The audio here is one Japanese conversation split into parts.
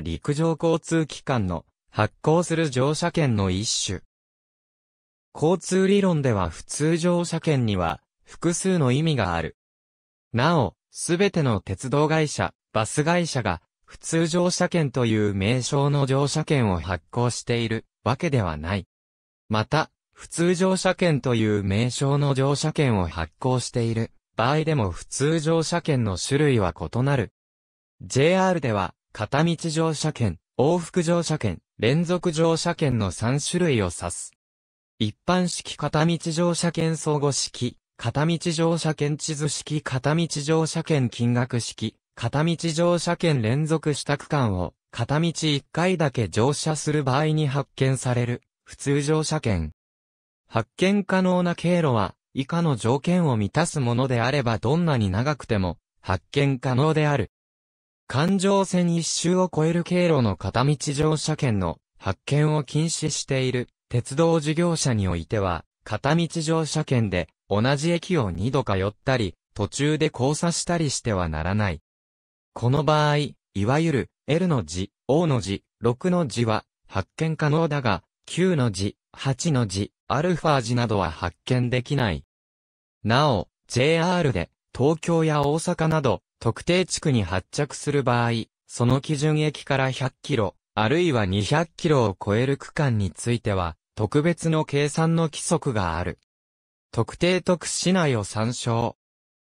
陸上交通機関の発行する乗車券の一種。交通理論では普通乗車券には複数の意味がある。なお、すべての鉄道会社、バス会社が普通乗車券という名称の乗車券を発行しているわけではない。また、普通乗車券という名称の乗車券を発行している場合でも普通乗車券の種類は異なる。JR では片道乗車券、往復乗車券、連続乗車券の3種類を指す。一般式片道乗車券相互式、片道乗車券地図式片道乗車券金額式、片道乗車券連続した区間を、片道1回だけ乗車する場合に発券される、普通乗車券。発券可能な経路は、以下の条件を満たすものであればどんなに長くても、発券可能である。環状線一周を超える経路の片道乗車券の発券を禁止している鉄道事業者においては、片道乗車券で同じ駅を二度通ったり、途中で交差したりしてはならない。この場合、いわゆる L の字、O の字、6の字は発見可能だが、9の字、8の字、アルファ字などは発見できない。なお、JR で東京や大阪など特定地区に発着する場合、その基準駅から100キロ、あるいは200キロを超える区間については、特別の計算の規則がある。特定特市内を参照。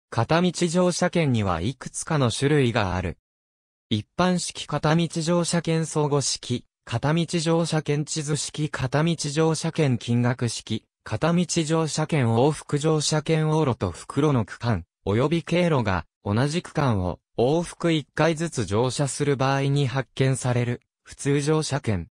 片道乗車券にはいくつかの種類がある。一般式片道乗車券相互式、片道乗車券地図式、片道乗車券金額式、片道乗車券往復乗車券往路と袋の区間、及び経路が同じ区間を往復1回ずつ乗車する場合に発見される普通乗車券。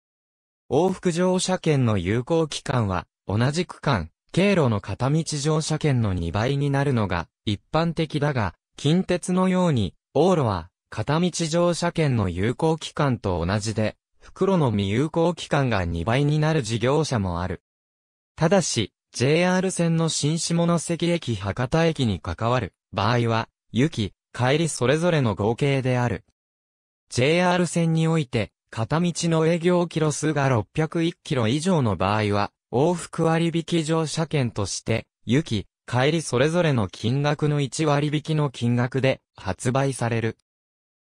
往復乗車券の有効期間は同じ区間、経路の片道乗車券の2倍になるのが一般的だが、近鉄のように往路は片道乗車券の有効期間と同じで、袋の未有効期間が2倍になる事業者もある。ただし、JR 線の新下関駅博多駅に関わる場合は、雪、帰りそれぞれの合計である。JR 線において、片道の営業キロ数が601キロ以上の場合は、往復割引乗車券として、雪、帰りそれぞれの金額の1割引の金額で発売される。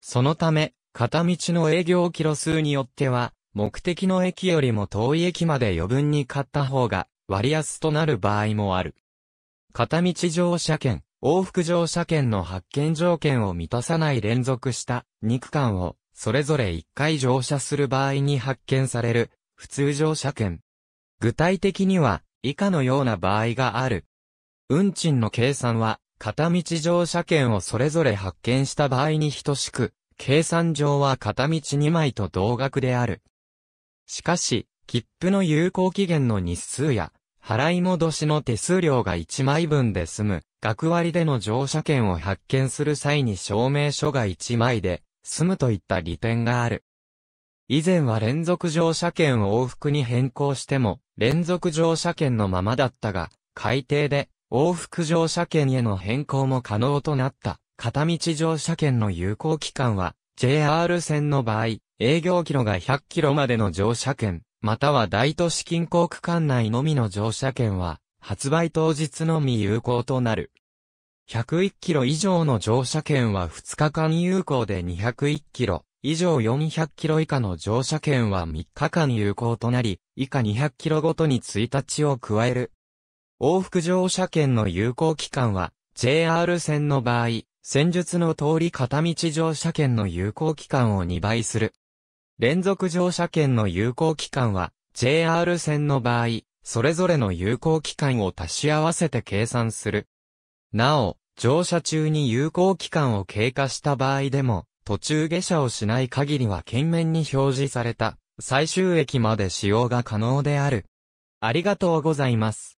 そのため、片道の営業キロ数によっては、目的の駅よりも遠い駅まで余分に買った方が割安となる場合もある。片道乗車券、往復乗車券の発券条件を満たさない連続した2区間を、それぞれ1回乗車する場合に発券される、普通乗車券。具体的には、以下のような場合がある。運賃の計算は、片道乗車券をそれぞれ発券した場合に等しく、計算上は片道2枚と同額である。しかし、切符の有効期限の日数や、払い戻しの手数料が1枚分で済む、学割での乗車券を発券する際に証明書が1枚で済むといった利点がある。以前は連続乗車券を往復に変更しても、連続乗車券のままだったが、改定で往復乗車券への変更も可能となった。片道乗車券の有効期間は、JR 線の場合、営業キロが100キロまでの乗車券、または大都市近郊区間内のみの乗車券は、発売当日のみ有効となる。101キロ以上の乗車券は2日間有効で201キロ以上400キロ以下の乗車券は3日間有効となり、以下200キロごとに1日を加える。往復乗車券の有効期間は、JR 線の場合、戦術の通り片道乗車券の有効期間を2倍する。連続乗車券の有効期間は、JR 線の場合、それぞれの有効期間を足し合わせて計算する。なお、乗車中に有効期間を経過した場合でも、途中下車をしない限りは懸面に表示された、最終駅まで使用が可能である。ありがとうございます。